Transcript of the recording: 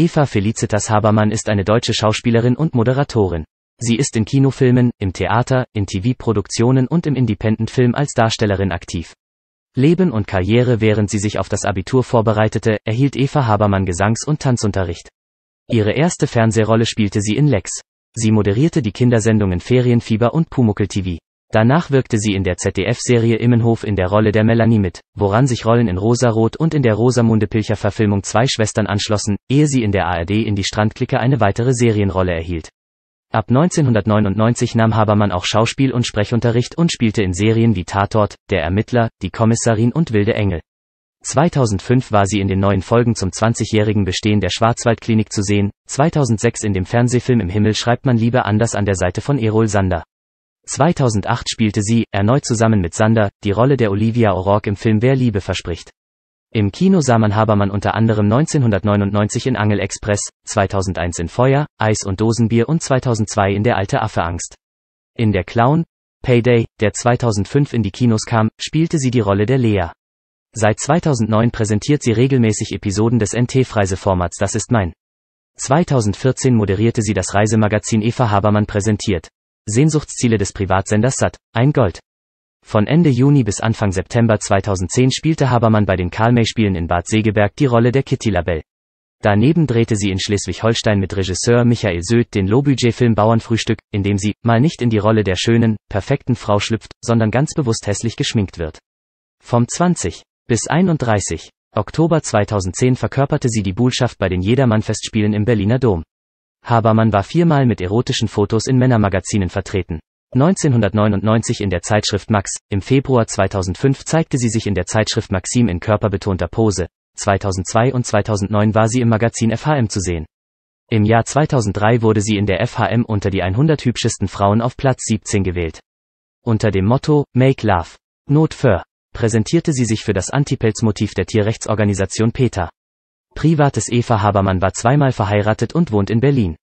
Eva Felicitas Habermann ist eine deutsche Schauspielerin und Moderatorin. Sie ist in Kinofilmen, im Theater, in TV-Produktionen und im Independent-Film als Darstellerin aktiv. Leben und Karriere Während sie sich auf das Abitur vorbereitete, erhielt Eva Habermann Gesangs- und Tanzunterricht. Ihre erste Fernsehrolle spielte sie in Lex. Sie moderierte die Kindersendungen Ferienfieber und Pumuckel TV. Danach wirkte sie in der ZDF-Serie Immenhof in der Rolle der Melanie mit, woran sich Rollen in Rosarot und in der Rosamunde Pilcher Verfilmung Zwei Schwestern anschlossen, ehe sie in der ARD in die Strandklicke eine weitere Serienrolle erhielt. Ab 1999 nahm Habermann auch Schauspiel- und Sprechunterricht und spielte in Serien wie Tatort, Der Ermittler, Die Kommissarin und Wilde Engel. 2005 war sie in den neuen Folgen zum 20-jährigen Bestehen der Schwarzwaldklinik zu sehen, 2006 in dem Fernsehfilm Im Himmel schreibt man lieber anders an der Seite von Erol Sander. 2008 spielte sie, erneut zusammen mit Sander, die Rolle der Olivia O'Rourke im Film Wer Liebe verspricht. Im Kino sah man Habermann unter anderem 1999 in Angel Express, 2001 in Feuer, Eis und Dosenbier und 2002 in Der alte Affe Angst. In Der Clown, Payday, der 2005 in die Kinos kam, spielte sie die Rolle der Lea. Seit 2009 präsentiert sie regelmäßig Episoden des nt freiseformats Das ist mein. 2014 moderierte sie das Reisemagazin Eva Habermann präsentiert. Sehnsuchtsziele des Privatsenders SAT, ein Gold. Von Ende Juni bis Anfang September 2010 spielte Habermann bei den Karl-May-Spielen in Bad Segeberg die Rolle der Kitty Labelle. Daneben drehte sie in Schleswig-Holstein mit Regisseur Michael Söth den Low-Budget-Film Bauernfrühstück, in dem sie, mal nicht in die Rolle der schönen, perfekten Frau schlüpft, sondern ganz bewusst hässlich geschminkt wird. Vom 20. bis 31. Oktober 2010 verkörperte sie die Buhlschaft bei den Jedermann-Festspielen im Berliner Dom. Habermann war viermal mit erotischen Fotos in Männermagazinen vertreten. 1999 in der Zeitschrift Max, im Februar 2005 zeigte sie sich in der Zeitschrift Maxim in körperbetonter Pose, 2002 und 2009 war sie im Magazin FHM zu sehen. Im Jahr 2003 wurde sie in der FHM unter die 100 hübschesten Frauen auf Platz 17 gewählt. Unter dem Motto Make Love, Not Fur präsentierte sie sich für das Antipelzmotiv der Tierrechtsorganisation PETA. Privates Eva Habermann war zweimal verheiratet und wohnt in Berlin